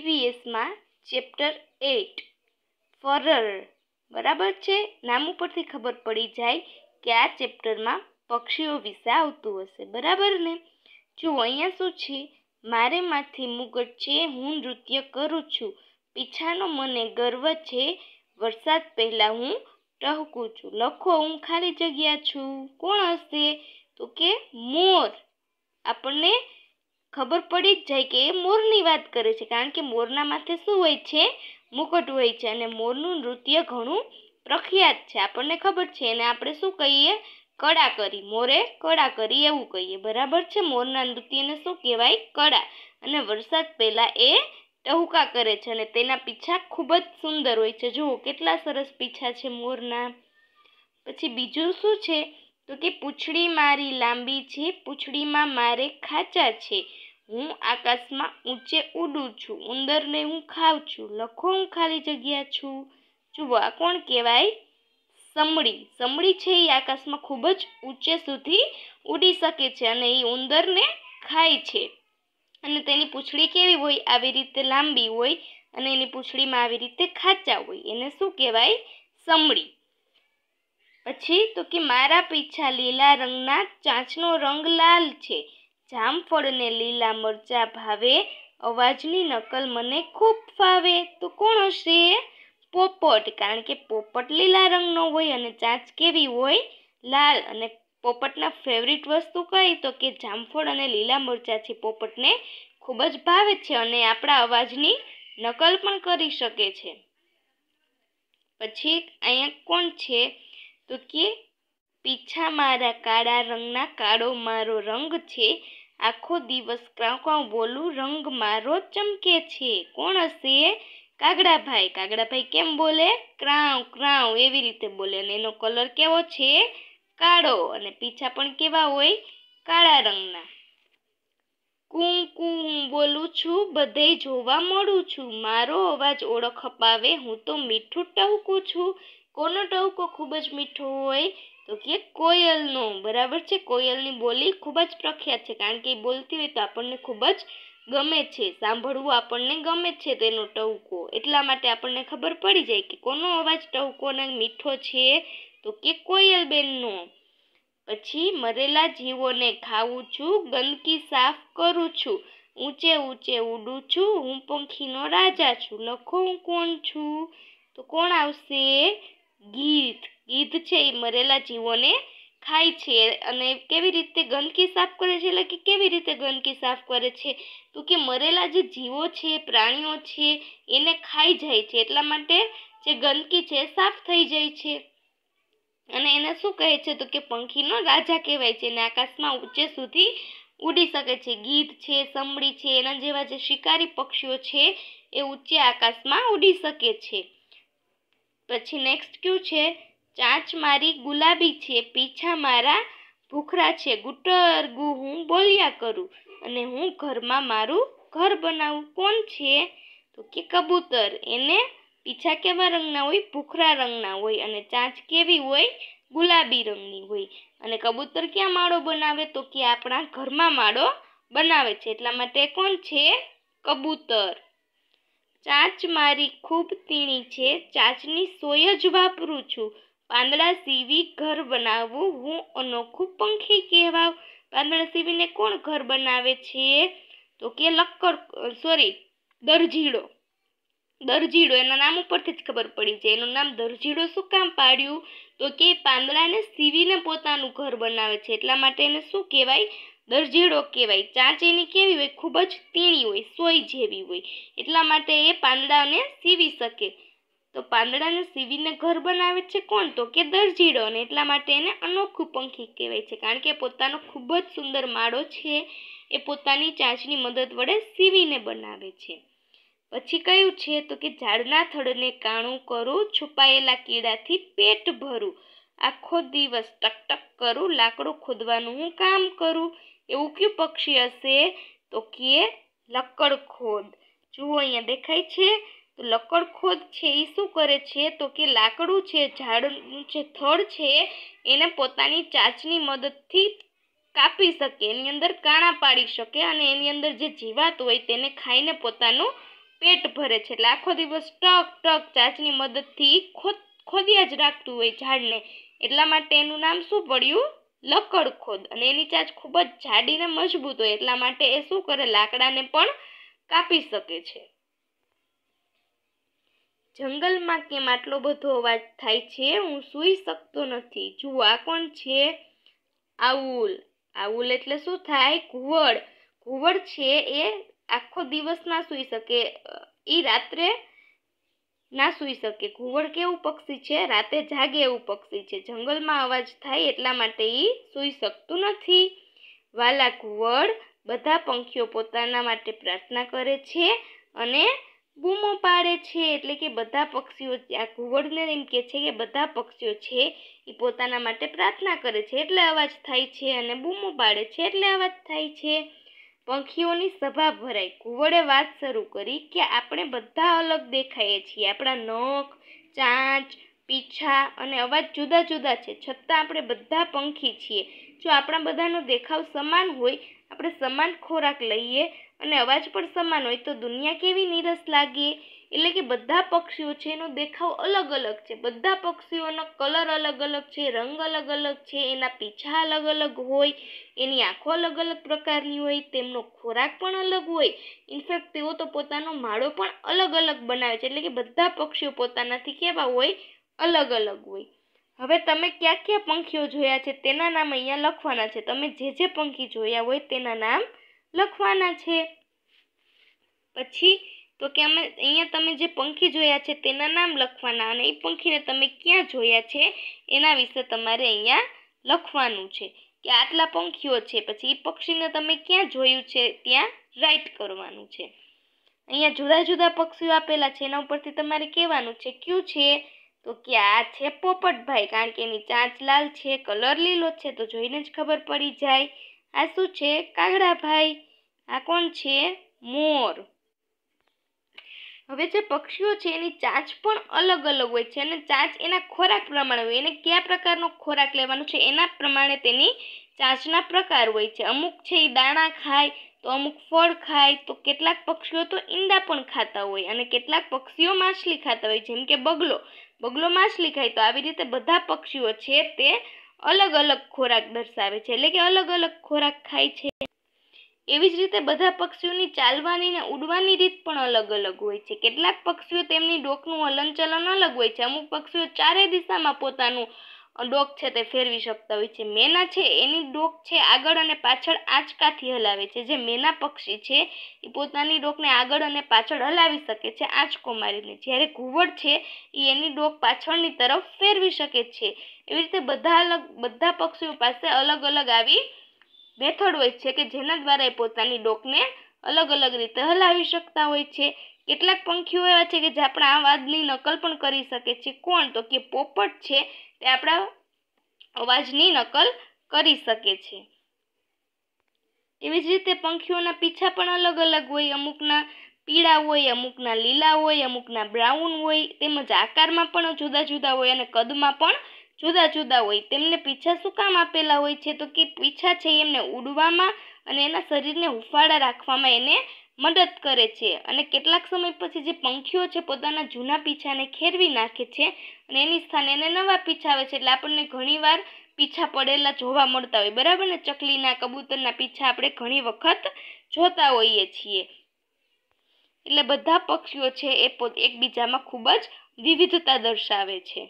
ઈવીએસમાં chapter at ફરર બરાબર છે નામ ઉપરથી ખબર પડી જાય કે આ ચેપ્ટરમાં પક્ષીઓ વિશે આવતું હશે બરાબર ને જો અહીંયા શું છે મારે માથે મુગટ છે હું નૃત્ય કરું છું પીછાનો મને ગર્વ છે વરસાદ પહેલાં હું ટહકું છું લખો હું ખાલી જગ્યા છું કોણ હશે તો કે મોર આપણને ખબર પડી જ જાય કે એ મોરની વાત કરે છે કારણ કે મોરના માથે શું હોય છે મુકટ હોય છે અને મોરનું નૃત્ય ઘણું પ્રખ્યાત છે આપણને ખબર છે એને આપણે શું કહીએ કળા કરી મોરે કળા કરી એવું કહીએ બરાબર છે મોરના નૃત્યને શું કહેવાય કળા અને વરસાદ પહેલાં એ ટહુકા કરે છે અને તેના પીછા ખૂબ જ સુંદર હોય છે જુઓ કેટલા સરસ પીછા છે મોરના પછી બીજું શું છે તો કે પૂંછડી મારી લાંબી છે પૂંછડીમાં મારે ખાચા છે હું આકાશમાં ઊંચે ઉડું છું ઉંદરને હું ખાઉં છું લખો હું ખાલી જગ્યા છું જુઓ આ કોણ કહેવાય સમળી સમળી છે એ આકાશમાં ખૂબ જ ઊંચે સુધી ઉડી શકે છે અને એ ઉંદરને ખાય છે અને તેની પૂંછડી કેવી હોય આવી રીતે લાંબી હોય અને એની પૂંછડીમાં આવી રીતે ખાચા હોય એને શું કહેવાય સમળી પછી તો કે મારા પીછા લીલા રંગના ચાંચનો રંગ લાલ છે જામફળને લીલા મરચાં ભાવે અવાજની નકલ મને ખૂબ ફાવે તો કોણ હશે પોપટ કારણ કે પોપટ લીલા રંગનો હોય અને ચાંચ કેવી હોય લાલ અને પોપટના ફેવરિટ વસ્તુ કહી તો કે જામફળ અને લીલા મરચાંથી પોપટને ખૂબ જ ભાવે છે અને આપણા અવાજની નકલ પણ કરી શકે છે પછી અહીંયા કોણ છે તો કે પીછા મારા કાળા રંગના કાળો મારો રંગ છે આખો દિવસ કાંકાં બોલું રંગમાં રોજ ચમકે છે કોણ હશે કાગડાભાઈ કાગડાભાઈ કેમ બોલે ક્રાઉ ક્રાઉ એવી રીતે બોલે અને એનો કલર કેવો છે કાળો અને પીછા પણ કેવા હોય કાળા રંગના કું કું હું બોલું છું બધે જોવા મળું છું મારો અવાજ ઓળખ અપાવે હું તો મીઠું ટહુકું છું કોનો ટહુકો ખૂબ જ મીઠો હોય તો કે કોયલનો બરાબર છે કોયલની બોલી ખૂબ જ પ્રખ્યાત છે કારણ કે એ બોલતી હોય તો આપણને ખૂબ જ ગમે છે સાંભળવું આપણને ગમે છે તેનો ટવકો એટલા માટે આપણને ખબર પડી જાય કે કોનો અવાજ ટહુકોને મીઠો છે તો કે કોયલ બેનનો પછી મરેલા જીવોને ખાવું છું ગંદકી સાફ કરું છું ઊંચે ઊંચે ઉડું છું હું પંખીનો રાજા છું લખો હું કોણ છું તો કોણ આવશે ગીત કીધ છે એ મરેલા જીવોને ખાય છે અને કેવી રીતે ગંદકી સાફ કરે છે એટલે કે કેવી રીતે ગંદકી સાફ કરે છે તો કે મરેલા જે જીવો છે પ્રાણીઓ છે એને ખાઈ જાય છે એટલા માટે જે ગંદકી છે સાફ થઈ જાય છે અને એને શું કહે છે તો કે પંખીનો રાજા કહેવાય છે અને આકાશમાં ઊંચે સુધી ઉડી શકે છે ગીધ છે સંભળી છે એના જેવા જે શિકારી પક્ષીઓ છે એ ઊંચે આકાશમાં ઉડી શકે છે પછી નેક્સ્ટ કયું છે ચાંચ મારી ગુલાબી છે પીછા મારા ભૂખરા છે ગુટરગુ હું બોલ્યા કરું અને હું ઘરમાં મારું ઘર બનાવું કોણ છે તો કે કબૂતર એને પીછા કેવા રંગના હોય ભૂખરા રંગના હોય અને ચાંચ કેવી હોય ગુલાબી રંગની હોય અને કબૂતર ક્યાં માળો બનાવે તો કે આપણા ઘરમાં માળો બનાવે છે એટલા માટે કોણ છે કબૂતર ચાંચ મારી ખૂબ તીણી છે ચાંચની સોય જ વાપરું છું પાંદડા સીવી ઘર બનાવવું હું અનોખું પંખી કહેવાવ પાંદડા સીવીને કોણ ઘર બનાવે છે તો કે લક્કર સોરી દરજીડો દરજીડો એના નામ ઉપરથી જ ખબર પડી છે એનું નામ દરજીડો શું કામ પાડ્યું તો કે પાંદડાને સીવીને પોતાનું ઘર બનાવે છે એટલા માટે એને શું કહેવાય દરજીડો કહેવાય ચાંચ એની કેવી હોય ખૂબ જ તીણી હોય સોય જેવી હોય એટલા માટે એ પાંદડાને સીવી શકે તો પાંદડાને સીવીને ઘર બનાવે છે કોણ તો કે દરજીડો અને એટલા માટે એને અનોખું પંખી કહેવાય છે કારણ કે પોતાનો ખૂબ જ સુંદર માળો છે એ પોતાની ચાંચની મદદ વડે સીવીને બનાવે છે પછી કયું છે તો કે ઝાડના થડને કાણું કરું છુપાયેલા કીડાથી પેટ ભરું આખો દિવસ ટકટક કરું લાકડું ખોદવાનું હું કામ કરું એવું કયું પક્ષી હશે તો કે લક્કડ ખોદ જુઓ અહીંયા દેખાય છે તો લકડખોદ છે એ શું કરે છે તો કે લાકડું છે ઝાડનું જે થળ છે એને પોતાની ચાચની મદદથી કાપી શકે એની અંદર કાણા પાડી શકે અને એની અંદર જે જીવાત હોય તેને ખાઈને પોતાનું પેટ ભરે છે એટલે આખો દિવસ ટક ટક ચાચની મદદથી ખોદ ખોદ્યા જ રાખતું હોય ઝાડને એટલા માટે એનું નામ શું પડ્યું લકડખોદ અને એની ચાચ ખૂબ જ જાડીને મજબૂત હોય એટલા માટે એ શું કરે લાકડાને પણ કાપી શકે છે જંગલમાં કેમ આટલો બધો અવાજ થાય છે હું સૂઈ શકતો નથી જુઓ આ કોણ છે આઉલ આઉલ એટલે શું થાય ઘુવડ ઘુવડ છે એ આખો દિવસ ના સૂઈ શકે એ રાત્રે ના સૂઈ શકે ઘુવડ કેવું પક્ષી છે રાતે જાગે એવું પક્ષી છે જંગલમાં અવાજ થાય એટલા માટે એ સૂઈ શકતું નથી વાલા ઘુવડ બધા પંખીઓ પોતાના માટે પ્રાર્થના કરે છે અને બૂમો પાડે છે એટલે કે બધા પક્ષીઓ આ ઘુવડને એમ કહે છે કે બધા પક્ષીઓ છે એ પોતાના માટે પ્રાર્થના કરે છે એટલે અવાજ થાય છે અને બૂમો પાડે છે એટલે અવાજ થાય છે પંખીઓની સભા ભરાઈ ઘુવડે વાત શરૂ કરી કે આપણે બધા અલગ દેખાઈએ છીએ આપણા નખ ચાંચ પીછા અને અવાજ જુદા જુદા છે છતાં આપણે બધા પંખી છીએ જો આપણા બધાનો દેખાવ સમાન હોય આપણે સમાન ખોરાક લઈએ અને અવાજ પણ સમાન હોય તો દુનિયા કેવી નીરસ લાગે એટલે કે બધા પક્ષીઓ છે એનો દેખાવ અલગ અલગ છે બધા પક્ષીઓનો કલર અલગ અલગ છે રંગ અલગ અલગ છે એના પીછા અલગ અલગ હોય એની આંખો અલગ અલગ પ્રકારની હોય તેમનો ખોરાક પણ અલગ હોય ઇનફેક્ટ તેઓ તો પોતાનો માળો પણ અલગ અલગ બનાવે છે એટલે કે બધા પક્ષીઓ પોતાનાથી કેવા હોય અલગ અલગ હોય હવે તમે ક્યાં ક્યાં પંખીઓ જોયા છે તેના નામ અહીંયા લખવાના છે તમે જે જે પંખી જોયા હોય તેના નામ લખવાના છે પછી તો કે અમે અહીંયા તમે જે પંખી જોયા છે તેના નામ લખવાના અને એ પંખીને તમે ક્યાં જોયા છે એના વિશે તમારે અહીંયા લખવાનું છે કે આટલા પંખીઓ છે પછી એ પક્ષીને તમે ક્યાં જોયું છે ત્યાં રાઈટ કરવાનું છે અહીંયા જુદા જુદા પક્ષીઓ આપેલા છે એના ઉપરથી તમારે કહેવાનું છે ક્યું છે તો કે આ છે પોપટભાઈ કારણ કે એની ચાંચ લાલ છે કલર લીલો છે તો જોઈને જ ખબર પડી જાય આ શું છે કાગડાભાઈ આ કોણ છે મોર હવે જે પક્ષીઓ છે એની ચાંચ પણ અલગ અલગ હોય છે અને ચાંચ એના ખોરાક પ્રમાણે હોય એને કયા પ્રકારનો ખોરાક લેવાનો છે એના પ્રમાણે તેની ચાંચના પ્રકાર હોય છે અમુક છે એ દાણા ખાય તો અમુક ફળ ખાય તો કેટલાક પક્ષીઓ તો ઈંડા પણ ખાતા હોય અને કેટલાક પક્ષીઓ માછલી ખાતા હોય જેમ કે બગલો બગલો માછલી ખાય તો આવી રીતે બધા પક્ષીઓ છે તે અલગ અલગ ખોરાક દર્શાવે છે એટલે કે અલગ અલગ ખોરાક ખાય છે એવી જ રીતે બધા પક્ષીઓની ચાલવાની ને ઉડવાની રીત પણ અલગ અલગ હોય છે કેટલાક પક્ષીઓ તેમની ડોકનું હલનચલન અલગ હોય છે અમુક પક્ષીઓ ચારેય દિશામાં પોતાનું ડોક છે તે ફેરવી શકતા હોય છે મેના છે એની ડોક છે આગળ અને પાછળ આંચકાથી હલાવે છે જે મેના પક્ષી છે એ પોતાની ડોકને આગળ અને પાછળ હલાવી શકે છે આંચકો મારીને જ્યારે ઘુવડ છે એ એની ડોક પાછળની તરફ ફેરવી શકે છે એવી રીતે બધા અલગ બધા પક્ષીઓ પાસે અલગ અલગ આવી મેથડ હોય છે કે જેના દ્વારા એ પોતાની ડોકને અલગ અલગ રીતે હલાવી શકતા હોય છે કેટલાક પંખીઓ એવા છે કે જે આપણા અવાજની નકલ પણ કરી શકે છે કોણ તો કે પોપટ છે તે આપણા અવાજની નકલ કરી શકે છે એવી જ રીતે પંખીઓના પીછા પણ અલગ અલગ હોય અમુકના પીળા હોય અમુકના લીલા હોય અમુકના બ્રાઉન હોય તેમજ આકારમાં પણ જુદા જુદા હોય અને કદમાં પણ જુદા જુદા હોય તેમને પીછા શું કામ આપેલા હોય છે તો કે પીછા છે એમને ઉડવામાં અને એના શરીરને હુફાળા રાખવામાં એને મદદ કરે છે અને કેટલાક સમય પછી જે પંખીઓ છે પોતાના જૂના પીછાને ખેરવી નાખે છે અને એની સ્થાને એને નવા પીછા આવે છે એટલે આપણને ઘણીવાર પીછા પડેલા જોવા મળતા હોય બરાબર ને ચકલીના કબૂતરના પીછા આપણે ઘણી વખત જોતા હોઈએ છીએ એટલે બધા પક્ષીઓ છે એ પોત એકબીજામાં ખૂબ જ વિવિધતા દર્શાવે છે